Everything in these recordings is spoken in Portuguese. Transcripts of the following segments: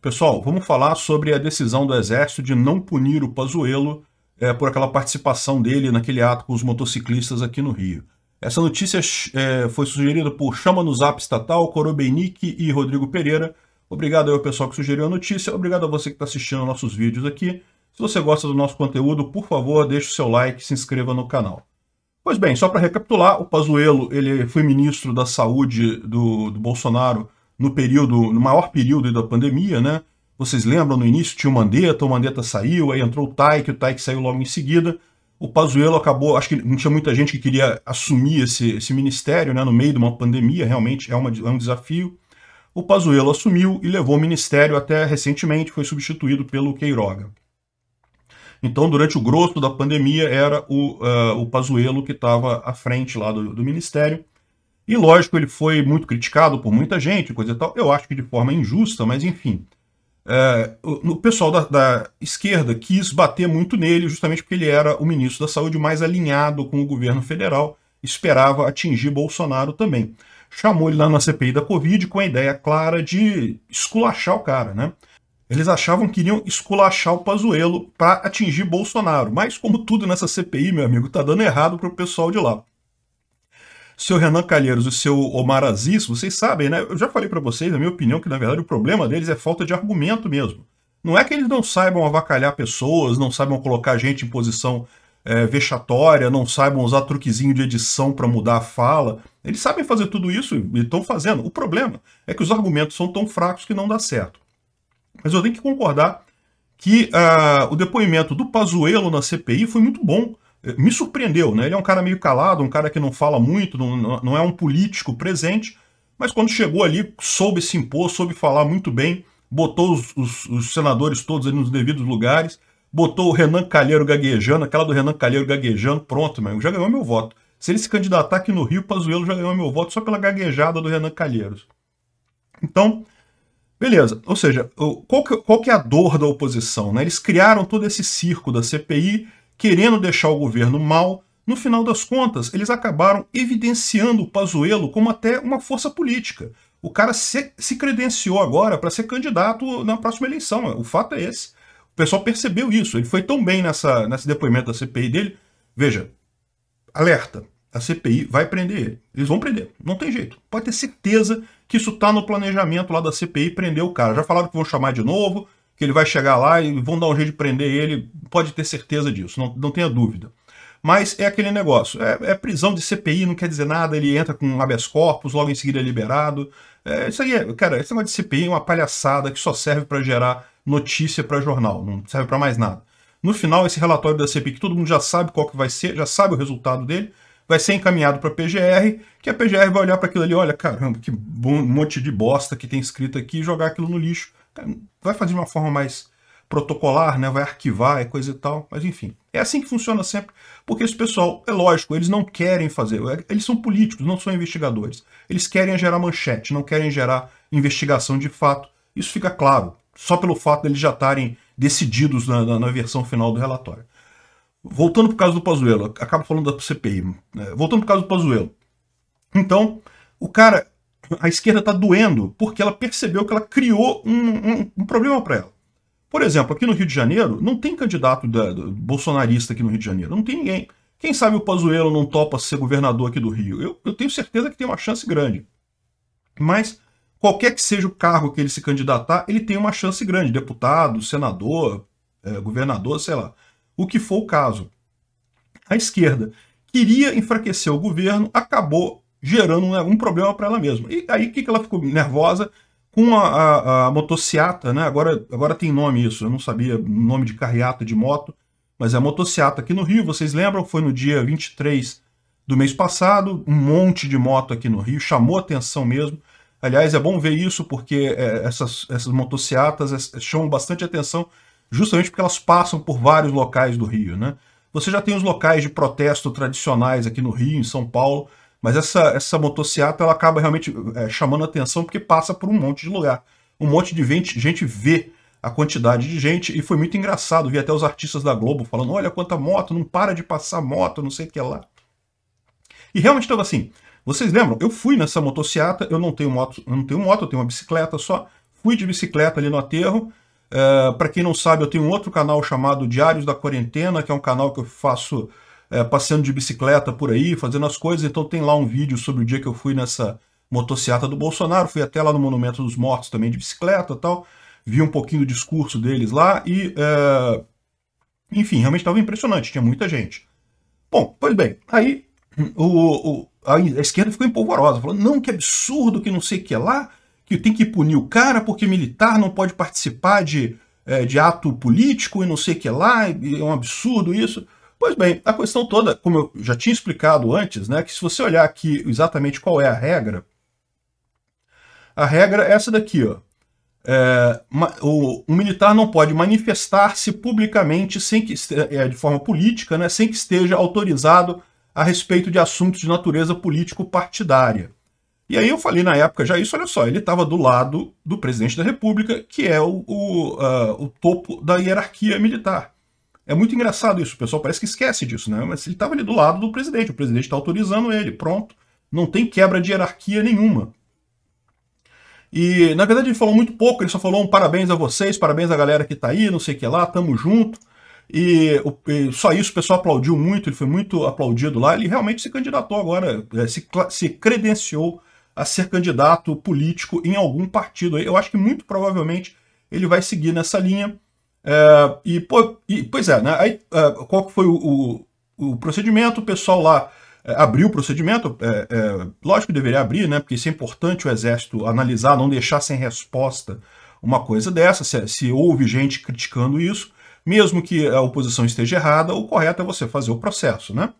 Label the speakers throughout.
Speaker 1: Pessoal, vamos falar sobre a decisão do Exército de não punir o Pazuello é, por aquela participação dele naquele ato com os motociclistas aqui no Rio. Essa notícia é, foi sugerida por Chama no Zap Estatal, Corobenic e Rodrigo Pereira. Obrigado ao pessoal que sugeriu a notícia, obrigado a você que está assistindo nossos vídeos aqui. Se você gosta do nosso conteúdo, por favor, deixe o seu like e se inscreva no canal. Pois bem, só para recapitular, o Pazuello ele foi ministro da Saúde do, do Bolsonaro no período, no maior período da pandemia, né? Vocês lembram no início tinha o Mandetta, o Mandetta saiu, aí entrou o Taik, o Taik saiu logo em seguida. O Pazuello acabou, acho que não tinha muita gente que queria assumir esse, esse ministério, né? No meio de uma pandemia, realmente é, uma, é um desafio. O Pazuello assumiu e levou o ministério até recentemente, foi substituído pelo Queiroga. Então, durante o grosso da pandemia, era o, uh, o Pazuello que estava à frente lá do, do ministério. E lógico, ele foi muito criticado por muita gente, coisa e tal. Eu acho que de forma injusta, mas enfim. É, o, pessoal da, da, esquerda quis bater muito nele, justamente porque ele era o ministro da saúde mais alinhado com o governo federal, esperava atingir Bolsonaro também. Chamou ele lá na CPI da Covid com a ideia clara de esculachar o cara, né? Eles achavam que iriam esculachar o Pazuello para atingir Bolsonaro, mas como tudo nessa CPI, meu amigo, tá dando errado pro pessoal de lá seu Renan Calheiros e o seu Omar Aziz, vocês sabem, né? Eu já falei para vocês, na minha opinião, que na verdade o problema deles é falta de argumento mesmo. Não é que eles não saibam avacalhar pessoas, não saibam colocar gente em posição é, vexatória, não saibam usar truquezinho de edição para mudar a fala. Eles sabem fazer tudo isso e estão fazendo. O problema é que os argumentos são tão fracos que não dá certo. Mas eu tenho que concordar que uh, o depoimento do Pazuello na CPI foi muito bom me surpreendeu, né? Ele é um cara meio calado, um cara que não fala muito, não, não é um político presente, mas quando chegou ali, soube se impor, soube falar muito bem, botou os, os, os senadores todos nos devidos lugares, botou o Renan Calheiro gaguejando, aquela do Renan Calheiro gaguejando, pronto, meu, já ganhou meu voto. Se ele se candidatar aqui no Rio, Pazuello já ganhou meu voto só pela gaguejada do Renan Calheiros. Então, beleza. Ou seja, qual que, qual que é a dor da oposição? Né? Eles criaram todo esse circo da CPI, querendo deixar o governo mal, no final das contas, eles acabaram evidenciando o Pazuello como até uma força política. O cara se, se credenciou agora para ser candidato na próxima eleição. O fato é esse. O pessoal percebeu isso. Ele foi tão bem nessa, nesse depoimento da CPI dele. Veja, alerta, a CPI vai prender ele. Eles vão prender, não tem jeito. Pode ter certeza que isso está no planejamento lá da CPI prender o cara. Já falaram que vão chamar de novo, que ele vai chegar lá e vão dar um jeito de prender ele, pode ter certeza disso, não, não tenha dúvida. Mas é aquele negócio, é, é, prisão de CPI, não quer dizer nada, ele entra com habeas corpus, logo em seguida é liberado. É, isso aí, é, cara, esse negócio de CPI é uma palhaçada que só serve para gerar notícia para jornal, não serve para mais nada. No final, esse relatório da CPI, que todo mundo já sabe qual que vai ser, já sabe o resultado dele, vai ser encaminhado para a PGR, que a PGR vai olhar para aquilo ali, olha, caramba, que bom, monte de bosta que tem escrito aqui, e jogar aquilo no lixo vai fazer de uma forma mais protocolar, né? vai arquivar, coisa e tal, mas enfim. É assim que funciona sempre, porque esse pessoal, é lógico, eles não querem fazer, é, eles são políticos, não são investigadores. Eles querem gerar manchete, não querem gerar investigação de fato. Isso fica claro, só pelo fato deles eles já estarem decididos na, na, na, versão final do relatório. Voltando para o caso do Pazuello, acaba falando da CPI. Né? Voltando para o caso do Pazuello. Então, o cara, a esquerda está doendo porque ela percebeu que ela criou um, um, um problema para ela. Por exemplo, aqui no Rio de Janeiro, não tem candidato da, bolsonarista aqui no Rio de Janeiro, não tem ninguém. Quem sabe o Pazuello não topa ser governador aqui do Rio? Eu, eu tenho certeza que tem uma chance grande. Mas qualquer que seja o cargo que ele se candidatar, ele tem uma chance grande. Deputado, senador, é, governador, sei lá. O que for o caso. A esquerda queria enfraquecer o governo, acabou gerando um, um problema para ela mesma. E aí que, que ela ficou nervosa com a, a, a motociata, né? Agora, agora tem nome isso, eu não sabia nome de carreata de moto, mas é a motociata aqui no Rio, vocês lembram? Foi no dia 23 do mês passado, um monte de moto aqui no Rio, chamou atenção mesmo. Aliás, é bom ver isso porque é, essas, essas motociatas é, chamam bastante atenção justamente porque elas passam por vários locais do Rio, né? Você já tem os locais de protesto tradicionais aqui no Rio, em São Paulo, mas essa, essa motocicleta ela acaba realmente é, chamando atenção porque passa por um monte de lugar. Um monte de gente, gente vê a quantidade de gente e foi muito engraçado. Vi até os artistas da Globo falando: olha quanta moto, não para de passar moto, não sei o que lá. E realmente estava assim. Vocês lembram? Eu fui nessa motocicleta, eu não tenho moto, eu não tenho moto, eu tenho uma bicicleta só. Fui de bicicleta ali no aterro. Uh, eh, para quem não sabe, eu tenho um outro canal chamado Diários da Quarentena, que é um canal que eu faço é, passeando de bicicleta por aí, fazendo as coisas. Então tem lá um vídeo sobre o dia que eu fui nessa motocicleta do Bolsonaro, fui até lá no Monumento dos Mortos também de bicicleta tal, vi um pouquinho do discurso deles lá e, é... enfim, realmente estava impressionante, tinha muita gente. Bom, pois bem, aí o, o, a, esquerda ficou empolvorosa, falando, não, que absurdo, que não sei o que é lá, que tem que punir o cara porque militar não pode participar de, é, de ato político e não sei o que é lá, é um absurdo isso. Pois bem, a questão toda, como eu já tinha explicado antes, né, que se você olhar aqui exatamente qual é a regra, a regra é essa daqui, ó. É, o, militar não pode manifestar-se publicamente sem que é, de forma política, né, sem que esteja autorizado a respeito de assuntos de natureza político-partidária. E aí eu falei na época já isso, olha só, ele estava do lado do presidente da república, que é o, o, uh, o topo da hierarquia militar. É muito engraçado isso, o pessoal parece que esquece disso, né? Mas ele estava ali do lado do presidente, o presidente está autorizando ele, pronto. Não tem quebra de hierarquia nenhuma. E, na verdade, ele falou muito pouco, ele só falou um parabéns a vocês, parabéns à galera que está aí, não sei o que lá, tamo junto. E, o, e, só isso o pessoal aplaudiu muito, ele foi muito aplaudido lá. Ele realmente se candidatou agora, é, se, se credenciou a ser candidato político em algum partido. Eu acho que muito provavelmente ele vai seguir nessa linha. É, e, pô, e, pois é, né? Aí, é, qual foi o, o, o, procedimento? O pessoal lá é, abriu o procedimento, é, é, lógico que deveria abrir, né? Porque isso é importante o Exército analisar, não deixar sem resposta uma coisa dessa, se, se houve gente criticando isso, mesmo que a oposição esteja errada, o correto é você fazer o processo, né?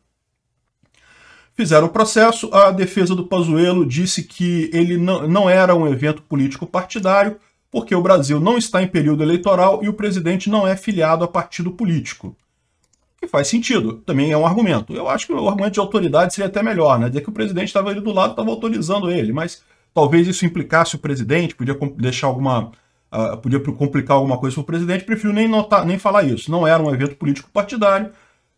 Speaker 1: Fizeram o processo, a defesa do Pazuello disse que ele não, não era um evento político partidário, porque o Brasil não está em período eleitoral e o presidente não é filiado a partido político. Que faz sentido, também é um argumento. Eu acho que o argumento de autoridade seria até melhor, né? Dizer que o presidente estava ali do lado, estava autorizando ele, mas talvez isso implicasse o presidente, podia deixar alguma. Uh, podia complicar alguma coisa para o presidente, prefiro nem notar, nem falar isso. Não era um evento político partidário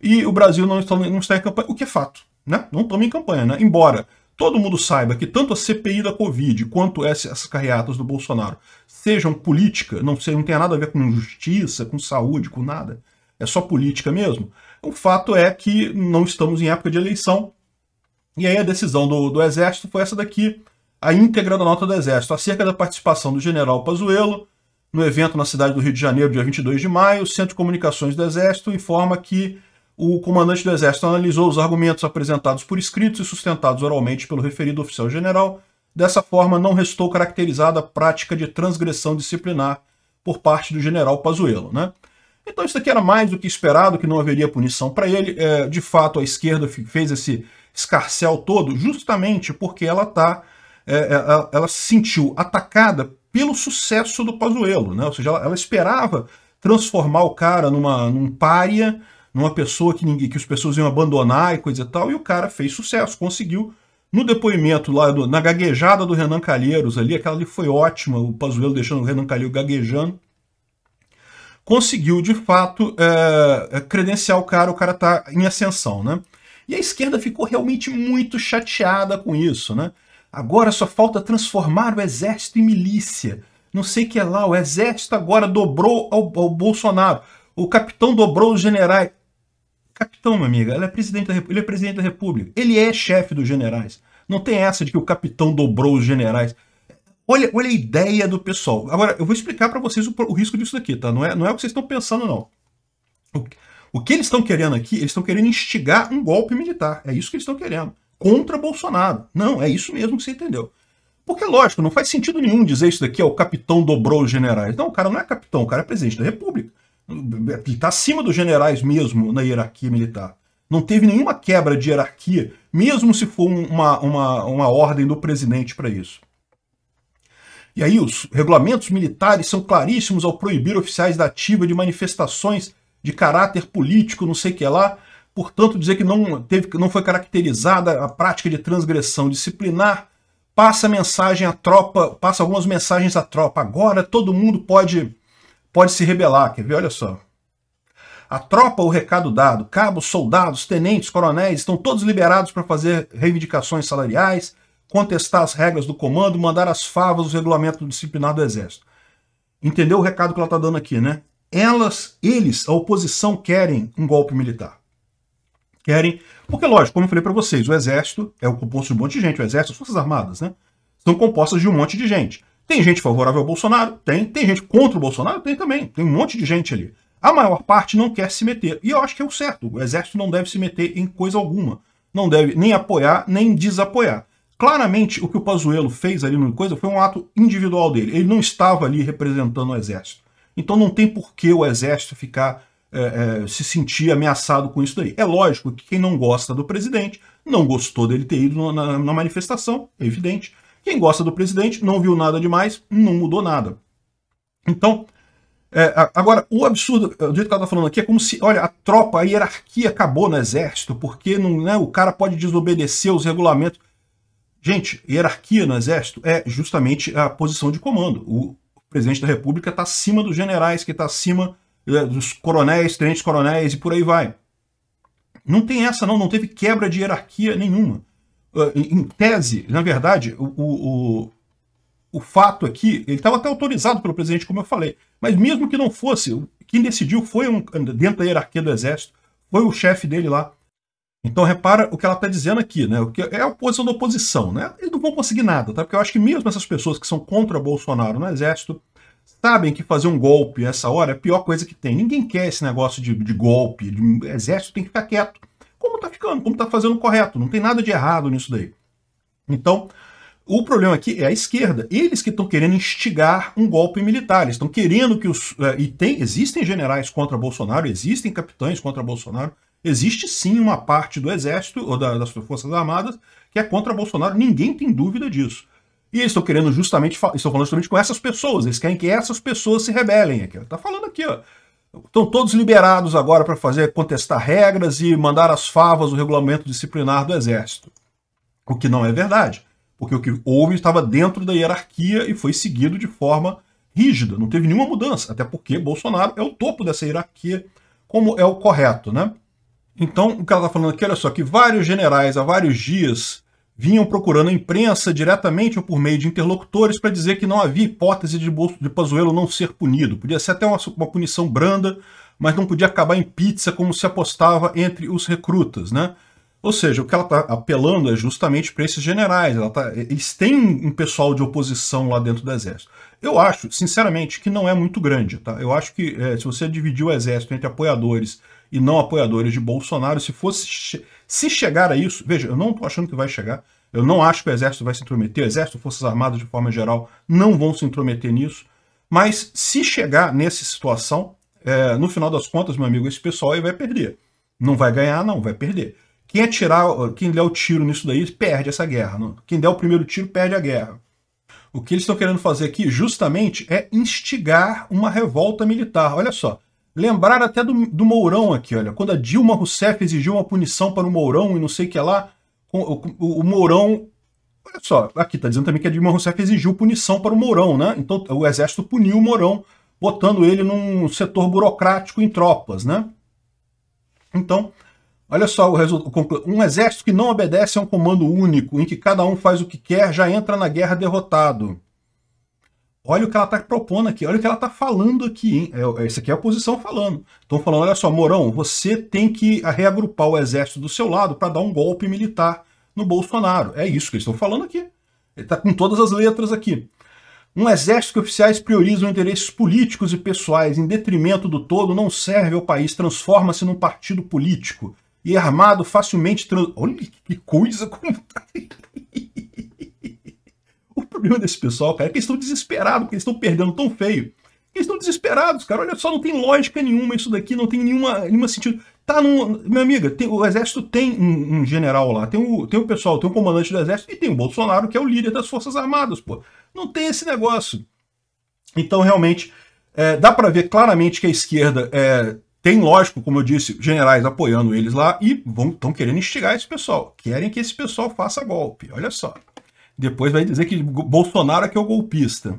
Speaker 1: e o Brasil não está, não está em campanha, o que é fato, né? Não estamos em campanha, né? Embora todo mundo saiba que tanto a CPI da Covid quanto essas carreatas do Bolsonaro sejam política, não, não tem nada a ver com justiça, com saúde, com nada, é só política mesmo. O fato é que não estamos em época de eleição. E aí a decisão do, do Exército foi essa daqui, a íntegra da nota do Exército, acerca da participação do general Pazuello no evento na cidade do Rio de Janeiro, dia 22 de maio, o Centro de Comunicações do Exército informa que o comandante do Exército analisou os argumentos apresentados por escritos e sustentados oralmente pelo referido oficial general Dessa forma, não restou caracterizada a prática de transgressão disciplinar por parte do general Pazuello. Né? Então isso aqui era mais do que esperado, que não haveria punição para ele. É, de fato, a esquerda fez esse escarcel todo justamente porque ela tá, é, é, ela, ela, se sentiu atacada pelo sucesso do Pazuello. Né? Ou seja, ela, ela esperava transformar o cara numa, num pária, numa pessoa que, ninguém, que as pessoas iam abandonar e coisa e tal, e o cara fez sucesso, conseguiu no depoimento lá, do, na gaguejada do Renan Calheiros ali, aquela ali foi ótima, o Pazuello deixando o Renan Calheiros gaguejando, conseguiu, de fato, é, é, credenciar o cara, o cara tá em ascensão, né? E a esquerda ficou realmente muito chateada com isso, né? Agora só falta transformar o exército em milícia. Não sei que é lá, o exército agora dobrou ao, ao Bolsonaro. O capitão dobrou os generais capitão, minha amiga. Ela é presidente da, ele é presidente da República. Ele é chefe dos generais. Não tem essa de que o capitão dobrou os generais. Olha, olha a ideia do pessoal. Agora, eu vou explicar para vocês o, o, risco disso daqui, tá? Não é, não é o que vocês estão pensando, não. O, o que eles estão querendo aqui, eles estão querendo instigar um golpe militar. É isso que eles estão querendo. Contra Bolsonaro. Não, é isso mesmo que você entendeu. Porque, lógico, não faz sentido nenhum dizer isso daqui, ó, o capitão dobrou os generais. Não, o cara não é capitão, o cara é presidente da República. Ele está acima dos generais mesmo na hierarquia militar. Não teve nenhuma quebra de hierarquia, mesmo se for uma, uma, uma ordem do presidente para isso. E aí, os regulamentos militares são claríssimos ao proibir oficiais da ativa de manifestações de caráter político, não sei o que lá, portanto, dizer que não, teve, não foi caracterizada a prática de transgressão disciplinar, passa mensagem à tropa, passa algumas mensagens à tropa. Agora todo mundo pode pode se rebelar. Quer ver? Olha só. A tropa, o recado dado, cabos, soldados, tenentes, coronéis estão todos liberados para fazer reivindicações salariais, contestar as regras do comando, mandar as favas os regulamento disciplinar do exército. Entendeu o recado que ela está dando aqui, né? Elas, eles, a oposição querem um golpe militar. Querem, porque lógico, como eu falei para vocês, o exército é composto de um monte de gente, o exército, as forças armadas, né? São compostas de um monte de gente. Tem gente favorável ao Bolsonaro? Tem. Tem gente contra o Bolsonaro? Tem também. Tem um monte de gente ali. A maior parte não quer se meter. E eu acho que é o certo. O exército não deve se meter em coisa alguma. Não deve nem apoiar, nem desapoiar. Claramente, o que o Pazuello fez ali no coisa foi um ato individual dele. Ele não estava ali representando o exército. Então não tem por que o exército ficar é, é, se sentir ameaçado com isso daí. É lógico que quem não gosta do presidente não gostou dele ter ido na, na manifestação, é evidente. Quem gosta do presidente não viu nada demais, não mudou nada. Então, é, agora, o absurdo, é, do jeito que ela está falando aqui, é como se, olha, a tropa, a hierarquia acabou no exército, porque não, né, o cara pode desobedecer os regulamentos. Gente, hierarquia no exército é justamente a posição de comando. O presidente da república está acima dos generais, que está acima é, dos coronéis, tenentes coronéis e por aí vai. Não tem essa não, não teve quebra de hierarquia nenhuma. Ah, em tese, na verdade, o, o, o fato aqui, ele estava até autorizado pelo presidente, como eu falei, mas mesmo que não fosse, quem decidiu foi um, dentro da hierarquia do exército, foi o chefe dele lá. Então repara o que ela está dizendo aqui, né? O que é a posição da oposição, né? Eles não vão conseguir nada, tá? Porque eu acho que mesmo essas pessoas que são contra Bolsonaro no exército sabem que fazer um golpe essa hora é a pior coisa que tem. Ninguém quer esse negócio de, de golpe, de, o exército tem que ficar quieto tá ficando, como tá fazendo correto. Não tem nada de errado nisso daí. Então, o problema aqui é a esquerda. Eles que estão querendo instigar um golpe militar. Eles estão querendo que os. É, e tem, existem generais contra Bolsonaro, existem capitães contra Bolsonaro. Existe sim uma parte do exército ou da, das Forças Armadas que é contra Bolsonaro. Ninguém tem dúvida disso. E eles estão querendo justamente. Estão falando justamente com essas pessoas. Eles querem que essas pessoas se rebelem aqui. É tá falando aqui, ó. Estão todos liberados agora para fazer contestar regras e mandar as favas o regulamento disciplinar do Exército. O que não é verdade, porque o que houve estava dentro da hierarquia e foi seguido de forma rígida, não teve nenhuma mudança, até porque Bolsonaro é o topo dessa hierarquia, como é o correto, né? Então, o cara está falando aqui, olha só, que vários generais há vários dias vinham procurando a imprensa diretamente ou por meio de interlocutores para dizer que não havia hipótese de, Bolso, de Pazuello não ser punido. Podia ser até uma, uma, punição branda, mas não podia acabar em pizza como se apostava entre os recrutas, né? Ou seja, o que ela está apelando é justamente para esses generais. Tá, eles têm um pessoal de oposição lá dentro do Exército. Eu acho, sinceramente, que não é muito grande. Tá? Eu acho que é, se você dividir o Exército entre apoiadores e não apoiadores de Bolsonaro, se fosse se chegar a isso, veja, eu não estou achando que vai chegar, eu não acho que o Exército vai se intrometer, o Exército, Forças Armadas de forma geral não vão se intrometer nisso, mas se chegar nessa situação, é, no final das contas, meu amigo, esse pessoal aí vai perder. Não vai ganhar, não, vai perder. Quem atirar, quem der o tiro nisso daí, perde essa guerra. Não? Quem der o primeiro tiro, perde a guerra. O que eles estão querendo fazer aqui, justamente, é instigar uma revolta militar. Olha só, Lembrar até do, do Mourão aqui, olha. Quando a Dilma Rousseff exigiu uma punição para o Mourão e não sei o que lá, o, o, o Mourão. Olha só, aqui está dizendo também que a Dilma Rousseff exigiu punição para o Mourão, né? Então o exército puniu o Mourão, botando ele num setor burocrático em tropas, né? Então, olha só o resultado. Um exército que não obedece a um comando único, em que cada um faz o que quer, já entra na guerra derrotado olha o que ela está propondo aqui, olha o que ela está falando aqui, hein? É, é, isso aqui é a oposição falando. Estão falando, olha só, Morão, você tem que reagrupar o exército do seu lado para dar um golpe militar no Bolsonaro. É isso que eles estão falando aqui. Ele está com todas as letras aqui. Um exército que oficiais priorizam interesses políticos e pessoais em detrimento do todo não serve ao país, transforma-se num partido político. E armado facilmente... Trans... Olha que coisa como tá problema desse pessoal, cara, é que eles estão desesperados, porque eles estão perdendo tão feio. Eles estão desesperados, cara. Olha só, não tem lógica nenhuma isso daqui, não tem nenhuma, nenhuma sentido. Tá num. Minha amiga, tem, o exército tem um, um, general lá, tem o, tem o pessoal, tem o comandante do exército e tem o Bolsonaro, que é o líder das Forças Armadas, pô. Não tem esse negócio. Então, realmente, é, dá para ver claramente que a esquerda é, tem, lógico, como eu disse, generais apoiando eles lá e estão querendo instigar esse pessoal. Querem que esse pessoal faça golpe. Olha só. Depois vai dizer que Bolsonaro é que é o golpista.